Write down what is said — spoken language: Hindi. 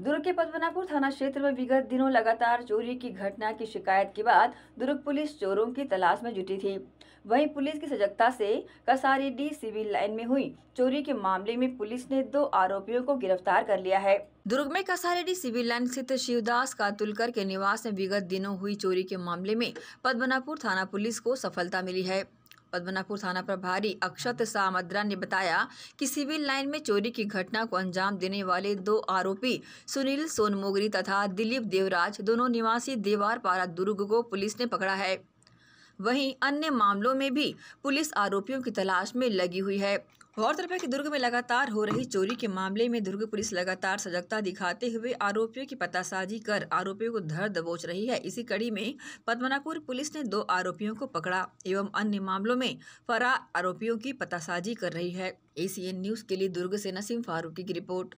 दुर्ग के पद्मनापुर थाना क्षेत्र में विगत दिनों लगातार चोरी की घटना की शिकायत के बाद दुर्ग पुलिस चोरों की तलाश में जुटी थी वहीं पुलिस की सजगता से कसारीडी सिविल लाइन में हुई चोरी के मामले में पुलिस ने दो आरोपियों को गिरफ्तार कर लिया है दुर्ग में कसारेडी सिविल लाइन स्थित शिवदास कातुलकर के निवास में विगत दिनों हुई चोरी के मामले में पद्मनापुर थाना पुलिस को सफलता मिली है पद्मनापुर थाना प्रभारी अक्षत सामद्रा ने बताया कि सिविल लाइन में चोरी की घटना को अंजाम देने वाले दो आरोपी सुनील सोनमोगरी तथा दिलीप देवराज दोनों निवासी देवार पारा दुर्ग को पुलिस ने पकड़ा है वहीं अन्य मामलों में भी पुलिस आरोपियों की तलाश में लगी हुई है गौरतलब है कि दुर्ग में लगातार हो रही चोरी के मामले में दुर्ग पुलिस लगातार सजगता दिखाते हुए आरोपियों की पतासाजी कर आरोपियों को धर दबोच रही है इसी कड़ी में पद्मनापुर पुलिस ने दो आरोपियों को पकड़ा एवं अन्य मामलों में फरार आरोपियों की पतासाजी कर रही है एसीएन न्यूज के लिए दुर्ग से नसीम फारूकी की रिपोर्ट